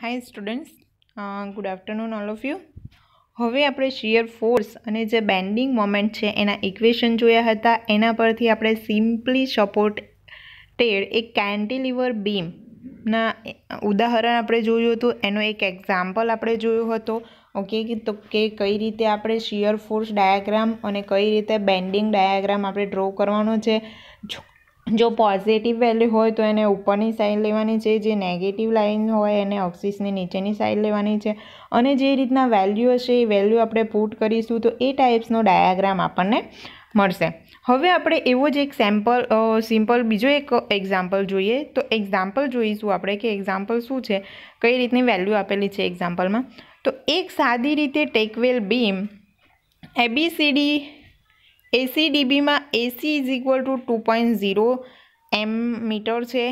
hi students good afternoon all of you હવે આપણે shear force અને જે બેન્ડિંગ મોમેન્ટ છે એના ઇક્વેશન જોયા હતા એના પરથી આપણે સિમ્પલી સપોર્ટેડ એક કેન્ટિલિવર બીમના ઉદાહરણ આપણે જોયું હતું એનો એક એક્ઝામ્પલ આપણે જોયો હતો ઓકે કે તો કે કઈ રીતે આપણે શિયર ફોર્સ ડાયાગ્રામ અને કઈ રીતે બેન્ડિંગ ડાયાગ્રામ આપણે ડ્રો કરવાનો છે જો પોઝિટિવ વેલ્યુ હોય તો એને ઉપરની સાઈડ લેવાની છે જે નેગેટિવ લાઈન હોય એને ઓક્સિસની નીચેની સાઈડ લેવાની છે અને જે રીતના વેલ્યુ હશે એ વેલ્યુ આપણે પુટ કરીશું તો એ ટાઈપ્સનો ડાયાગ્રામ આપણને મળશે હવે આપણે એવો જ એક સેમ્પલ સિમ્પલ બીજો એક એક્ઝામ્પલ જોઈએ તો એક્ઝામ્પલ જોઈશું આપણે કે એક્ઝામ્પલ શું છે કઈ રીતની વેલ્યુ આપેલી છે એક્ઝામ્પલમાં તો એક સાદી રીતે ટેકવેલ બીમ એબીસીડી એસી ડીબીમાં AC is equal to two point zero M metre છે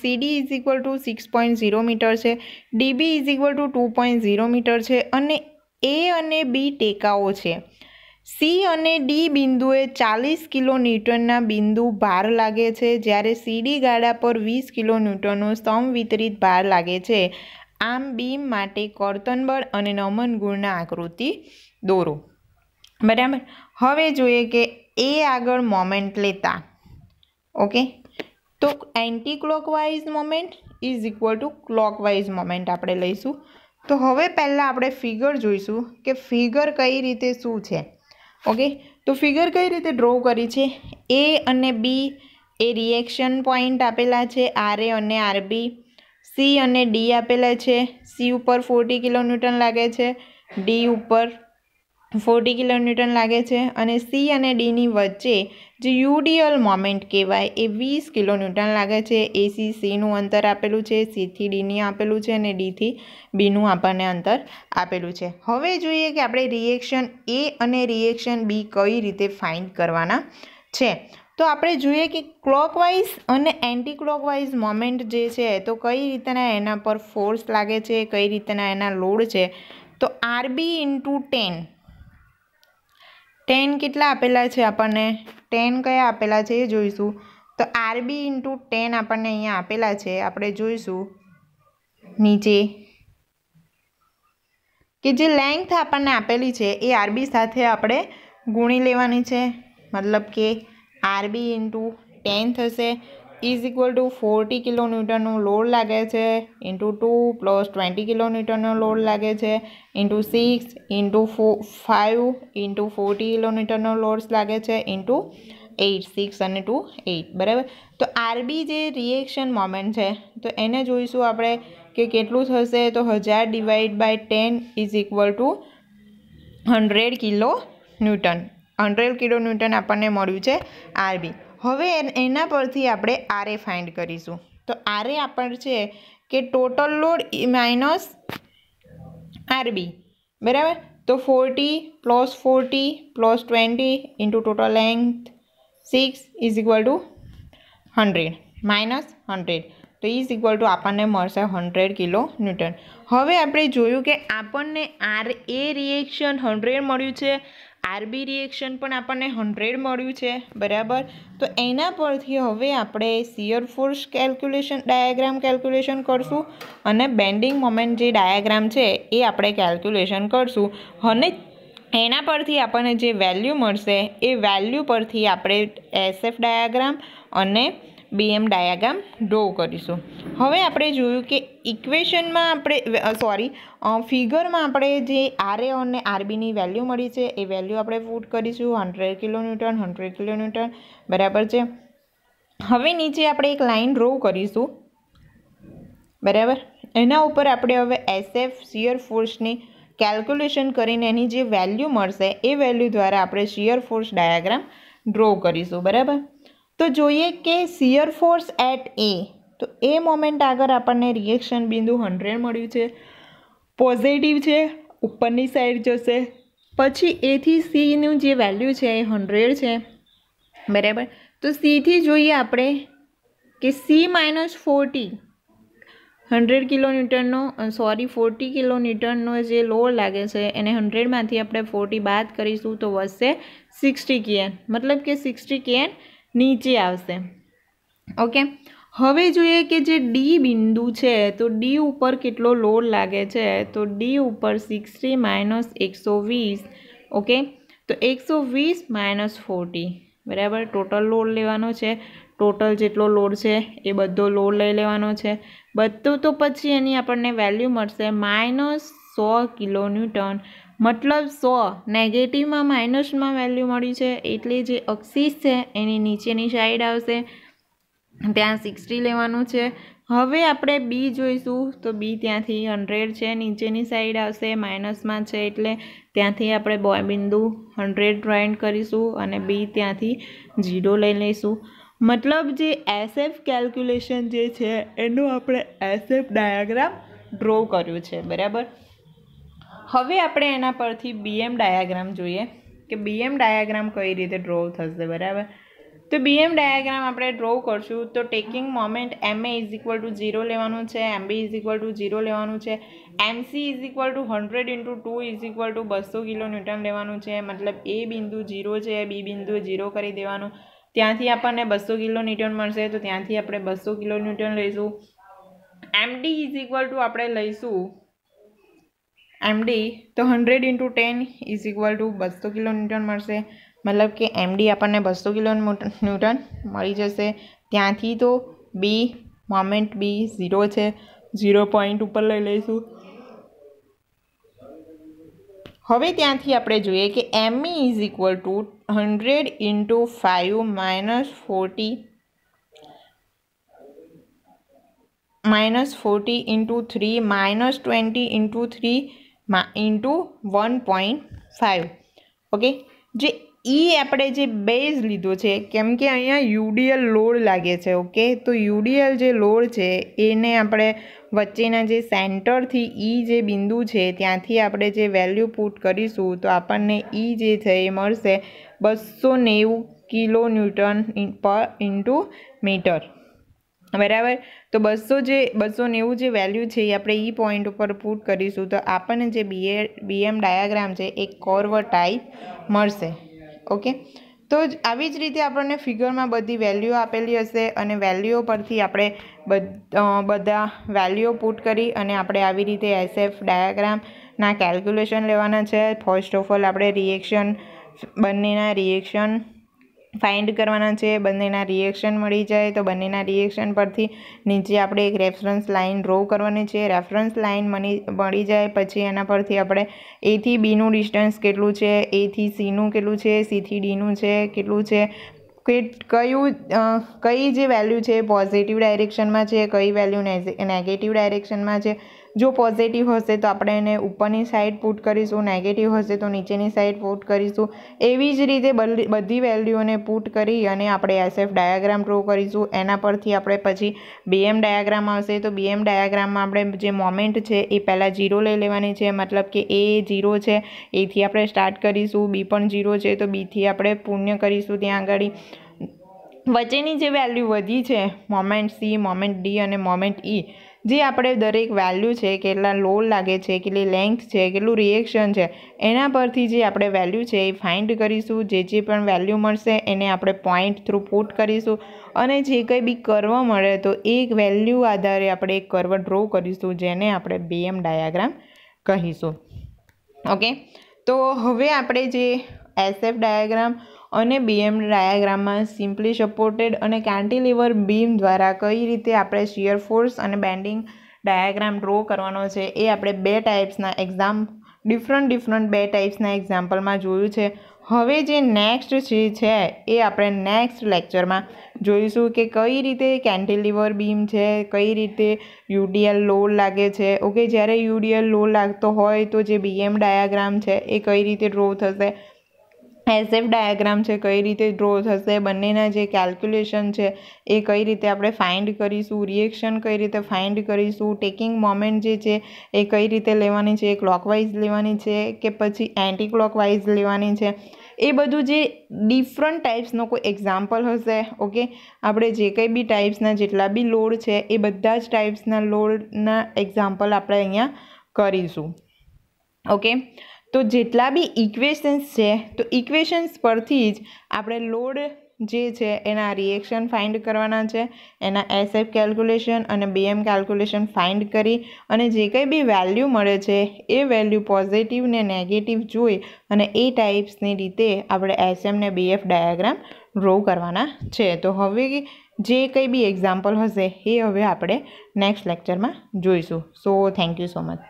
CD is equal to six point zero metre છે DB is equal to two point zero metre છે અને એ અને બી ટેકાઓ છે સી અને ડી બિંદુએ ચાલીસ કિલો ન્યૂટનના બિંદુ ભાર લાગે છે જ્યારે સીડી ગાડા પર વીસ કિલો ન્યૂટનનો વિતરિત ભાર લાગે છે આમ બીમ માટે કર્તન બળ અને નમન ગુણના આકૃતિ દોરો બરાબર હવે જોઈએ કે એ આગળ મોમેન્ટ લેતા ઓકે તો anti clockwise moment is equal to clockwise moment આપણે લઈશું તો હવે પહેલાં આપણે ફિગર જોઈશું કે ફિગર કઈ રીતે શું છે ઓકે તો ફિગર કઈ રીતે ડ્રો કરી છે એ અને બી એ રિએક્શન પોઈન્ટ આપેલા છે આરએ અને આરબી સી અને ડી આપેલા છે સી ઉપર ફોર્ટી કિલોન્યુટન લાગે છે ડી ઉપર ફોર્ટી કિલોન્યૂટન લાગે છે અને સી અને ડીની વચ્ચે જે યુડીઅલ મોમેન્ટ કહેવાય એ વીસ કિલોન્યૂટન લાગે છે એસી સીનું અંતર આપેલું છે સીથી ડીની આપેલું છે અને ડીથી બીનું આપણને અંતર આપેલું છે હવે જોઈએ કે આપણે રિએક્શન એ અને રિએક્શન બી કઈ રીતે ફાઇન્ડ કરવાના છે તો આપણે જોઈએ કે ક્લોકવાઇઝ અને એન્ટી ક્લોકવાઇઝ મોમેન્ટ જે છે તો કઈ રીતના એના પર ફોર્સ લાગે છે કઈ રીતના એના લોડ છે તો આરબી ઇન્ટુ ટેન ટેન કેટલા આપેલા છે આપણને ટેન કયા આપેલા છે એ જોઈશું તો આરબી ઇન્ટુ ટેન આપણને અહીંયા આપેલા છે આપણે જોઈશું નીચે કે જે લેન્થ આપણને આપેલી છે એ આરબી સાથે આપણે ગુણી લેવાની છે મતલબ કે આરબી ઇન્ટુ ટેન થશે ઇઝ ઇક્વલ ટુ ફોર્ટી કિલોન્યુટનનો લોડ લાગે છે ઇન્ટુ ટુ પ્લસ ટ્વેન્ટી કિલોન્યુટનનો લોડ લાગે છે into six into four five into forty કિલોમીટરનો લોડ લાગે છે ઇન્ટુ એટ સિક્સ અને ટુ એટ બરાબર તો આરબી જે રિએક્શન મોમેન્ટ છે તો એને જોઈશું આપણે કે કેટલું થશે તો હજાર divide by ten is equal to hundred kilo newton hundred kilo newton આપણને મળ્યું છે આરબી હવે એના પરથી આપણે આરે ફાઇન્ડ કરીશું તો આરે આપણ છે કે ટોટલ લોડ માઇનસ આરબી બરાબર તો forty plus forty plus twenty into total length six is equal to hundred minus hundred તો ઇઝ ઇક્વલ ટુ આપણને મળશે હન્ડ્રેડ કિલો ન્યૂટન હવે આપણે જોયું કે આપણને આર એ રિએક્શન હન્ડ્રેડ મળ્યું છે આરબી રિએક્શન પણ આપણને હન્ડ્રેડ મળ્યું છે બરાબર તો એના પરથી હવે આપણે shear force calculation diagram calculation કરશું અને બેન્ડિંગ મોમેન્ટ જે ડાયાગ્રામ છે એ આપણે કેલ્ક્યુલેશન કરશું અને એના પરથી આપણને જે વેલ્યુ મળશે એ વેલ્યુ પરથી આપણે એસએફ ડાયાગ્રામ અને બીએમ ડાયાગ્રામ ડ્રો કરીશું હવે આપણે જોયું કે ઇક્વેશનમાં આપણે સોરી ફિગરમાં આપણે જે આરએ અને આરબીની વેલ્યુ મળી છે એ વેલ્યુ આપણે ફૂટ કરીશું હંડ્રેડ કિલોન્યુટન હંડ્રેડ કિલોન્યુટન બરાબર છે હવે નીચે આપણે એક લાઇન ડ્રો કરીશું બરાબર એના ઉપર આપણે હવે એસએફ શિયર ફોર્સની કેલ્ક્યુલેશન કરીને એની જે વેલ્યુ મળશે એ વેલ્યુ દ્વારા આપણે શિયર ફોર્સ ડાયાગ્રામ ડ્રો કરીશું બરાબર તો જોઈએ કે શિયર ફોર્સ એટ એ તો એ મોમેન્ટ આગળ આપણને રિએક્શન બિંદુ હંડ્રેડ મળ્યું છે પોઝિટિવ છે ઉપરની સાઈડ જશે પછી એથી સીનું જે વેલ્યુ છે એ હંડ્રેડ છે બરાબર તો સીથી જોઈએ આપણે કે સી માઇનસ ફોર્ટી હંડ્રેડ કિલોમીટરનો સોરી ફોર્ટી કિલોમીટરનો જે લોડ લાગે છે એને હંડ્રેડમાંથી આપણે ફોર્ટી બાદ કરીશું તો વધશે સિક્સટી કેએન મતલબ કે સિક્સટી કેએન નીચે આવશે ઓકે હવે જોઈએ કે જે ડી બિંદુ છે તો ડી ઉપર કેટલો લોડ લાગે છે તો ડી ઉપર સિક્સ થ્રી માઇનસ એકસો વીસ ઓકે તો એકસો વીસ માઇનસ ફોર્ટી બરાબર ટોટલ લોડ લેવાનો છે ટોટલ જેટલો લોડ છે એ બધો લોડ લઈ લેવાનો છે બધું તો પછી એની આપણને વેલ્યુ મળશે માઇનસ સો કિલો ન્યૂટન મતલબ સો નેગેટિવમાં માઇનસમાં વેલ્યુ મળ્યું છે એટલે જે અક્ષિસ છે એની નીચેની સાઈડ આવશે ત્યાં સિક્સટી લેવાનું છે હવે આપણે બી જોઈશું તો બી ત્યાંથી હંડ્રેડ છે નીચેની સાઈડ આવશે માઇનસમાં છે એટલે ત્યાંથી આપણે બોય બિંદુ હંડ્રેડ ડ્રોઈન્ટ કરીશું અને બી ત્યાંથી જીરો લઈ લઈશું મતલબ જે એસએફ કેલ્ક્યુલેશન જે છે એનું આપણે એસએફ ડાયાગ્રામ ડ્રો કર્યું છે બરાબર હવે આપણે એના પરથી બીએમ ડાયાગ્રામ જોઈએ કે બીએમ ડાયાગ્રામ કઈ રીતે ડ્રો થશે બરાબર તો બીએમ ડાયાગ્રામ આપણે ડ્રો કરશું તો taking moment M A is equal to zero લેવાનું છે M B is equal to zero લેવાનું છે MC is equal to hundred into two is equal to બસો કિલો ન્યૂટન લેવાનું છે મતલબ એ બિંદુ ઝીરો છે બી બિંદુ ઝીરો કરી દેવાનું ત્યાંથી આપણને બસો કિલો ન્યૂટન મળશે તો ત્યાંથી આપણે બસો કિલો ન્યૂટન લઈશું M MD is equal to આપણે લઈશું એમડી તો hundred into ten is equal to બસો કિલો ન્યૂટન મળશે મતલબ કે એમડી આપણને બસો કિલો ન્યૂટન મળી જશે ત્યાંથી તો બી મોમેન્ટ બી ઝીરો છે ઝીરો પોઈન્ટ ઉપર લઈ લઈશું હવે ત્યાંથી આપણે જોઈએ કે ME is equal to hundred into five minus forty minus forty into three minus twenty into three માં into one point five okay જે ઈ e આપણે જે બેઝ લીધો છે કેમ કે અહીંયા યુડીએલ લોડ લાગે છે ઓકે તો યુડીએલ જે લોડ છે એને આપણે વચ્ચેના જે સેન્ટરથી ઈ e જે બિંદુ છે ત્યાંથી આપણે જે વેલ્યુ પુટ કરીશું તો આપણને ઈ e જે છે એ મળશે બસો નેવું કિલો ન્યૂટન પર ઇન્ટુ મીટર બરાબર તો બસો જે બસો નેવું જે વેલ્યુ છે એ આપણે ઈ પોઈન્ટ ઉપર પુટ કરીશું તો આપણને જે બીએ બીએમ ડાયાગ્રામ છે એ કોર્વ ટાઈપ મળશે ઓકે તો આવી જ રીતે આપણને ફિગરમાં બધી વેલ્યુ આપેલી હશે અને વેલ્યુઓ પરથી આપણે બધા વેલ્યુઓ પુટ કરી અને આપણે આવી રીતે એસએફ ડાયાગ્રામના કેલ્ક્યુલેશન લેવાના છે ફર્સ્ટ ઓફ ઓલ આપણે રિએક્શન બંનેના રિએક્શન ફાઇન્ડ કરવાના છે બંનેના રિએક્શન મળી જાય તો બંનેના રિએક્શન પરથી નીચે આપણે એક રેફરન્સ લાઇન ડ્રો કરવાની છે રેફરન્સ લાઇન મળી મળી જાય પછી એના પરથી આપણે એથી બીનું ડિસ્ટન્સ કેટલું છે એથી સીનું કેટલું છે સીથી ડીનું છે કેટલું છે કે કયું કઈ જે વેલ્યુ છે પોઝિટિવ ડાયરેક્શનમાં છે કઈ વેલ્યુ નેગેટિવ ડાયરેક્શનમાં છે જો પોઝિટિવ હશે તો આપણે એને ઉપરની સાઈડ પુટ કરીશું નેગેટિવ હશે તો નીચેની સાઈડ પુટ કરીશું એવી જ રીતે બધી વેલ્યુઓને પુટ કરી અને આપણે એસએફ ડાયાગ્રામ ડ્રો કરીશું એના પરથી આપણે પછી બીએમ ડાયાગ્રામ આવશે તો બીએમ ડાયાગ્રામમાં આપણે જે મોમેન્ટ છે એ પહેલાં જીરો લઈ લેવાની છે મતલબ કે એ જીરો છે એથી આપણે સ્ટાર્ટ કરીશું બી પણ જીરો છે તો બીથી આપણે પુણ્ય કરીશું ત્યાં આગળ વચ્ચેની જે વેલ્યુ વધી છે મોમેન્ટ સી મોમેન્ટ ડી અને મોમેન્ટ ઈ e, જે આપણે દરેક વેલ્યુ છે કેટલા લોલ લાગે છે કેટલી લેન્થ છે કેટલું રિએક્શન છે એના પરથી જે આપણે વેલ્યુ છે એ ફાઇન્ડ કરીશું જે જે પણ વેલ્યુ મળશે એને આપણે પોઈન્ટ થ્રુ પુટ કરીશું અને જે કંઈ બી કર્વ મળે તો એક વેલ્યુ આધારે આપણે એક કર્વ ડ્રો કરીશું જેને આપણે બીએમ ડાયાગ્રામ કહીશું ઓકે તો હવે આપણે જે એસએફ ડાયાગ્રામ અને બીએમ ડાયાગ્રામમાં સિમ્પલી સપોર્ટેડ અને કેન્ટીલિવર બીમ દ્વારા કઈ રીતે આપણે શિયર ફોર્સ અને બેન્ડિંગ ડાયાગ્રામ ડ્રો કરવાનો છે એ આપણે બે ટાઈપ્સના એક્ઝામ ડિફરન્ટ ડિફરન્ટ બે ટાઈપ્સના એક્ઝામ્પલમાં જોયું છે હવે જે નેક્સ્ટ જે છે એ આપણે નેક્સ્ટ લેક્ચરમાં જોઈશું કે કઈ રીતે કેન્ટીલિવર બીમ છે કઈ રીતે યુડીએલ લોડ લાગે છે ઓકે જ્યારે યુડીએલ લોડ લાગતો હોય તો જે બીએમ ડાયાગ્રામ છે એ કઈ રીતે ડ્રો થશે એસએફ ડાયાગ્રામ છે કઈ રીતે ડ્રો થશે બંનેના જે કેલ્ક્યુલેશન છે એ કઈ રીતે આપણે ફાઇન્ડ કરીશું રિએક્શન કઈ રીતે ફાઇન્ડ કરીશું ટેકિંગ મોમેન્ટ જે છે એ કઈ રીતે લેવાની છે ક્લોકવાઇઝ લેવાની છે કે પછી એન્ટી ક્લોકવાઇઝ લેવાની છે એ બધું જે ડિફરન્ટ ટાઈપ્સનો કોઈ એક્ઝામ્પલ હશે ઓકે આપણે જે કંઈ બી ટાઈપ્સના જેટલા બી લોડ છે એ બધા જ ટાઈપ્સના લોડના એક્ઝામ્પલ આપણે અહીંયા કરીશું ઓકે તો જેટલા બી ઇક્વેશન્સ છે તો ઇક્વેશન્સ પરથી જ આપણે લોડ જે છે એના રિએક્શન ફાઇન્ડ કરવાના છે એના એસએફ કેલ્ક્યુલેશન અને બીએમ કેલ્ક્યુલેશન ફાઇન્ડ કરી અને જે કંઈ બી વેલ્યુ મળે છે એ વેલ્યુ પોઝિટિવ ને નેગેટિવ જોઈ અને એ ટાઈપ્સની રીતે આપણે એસએમ ને બીએફ ડાયાગ્રામ ડ્રો કરવાના છે તો હવે જે કંઈ બી એક્ઝામ્પલ હશે એ હવે આપણે નેક્સ્ટ લેક્ચરમાં જોઈશું so thank you so much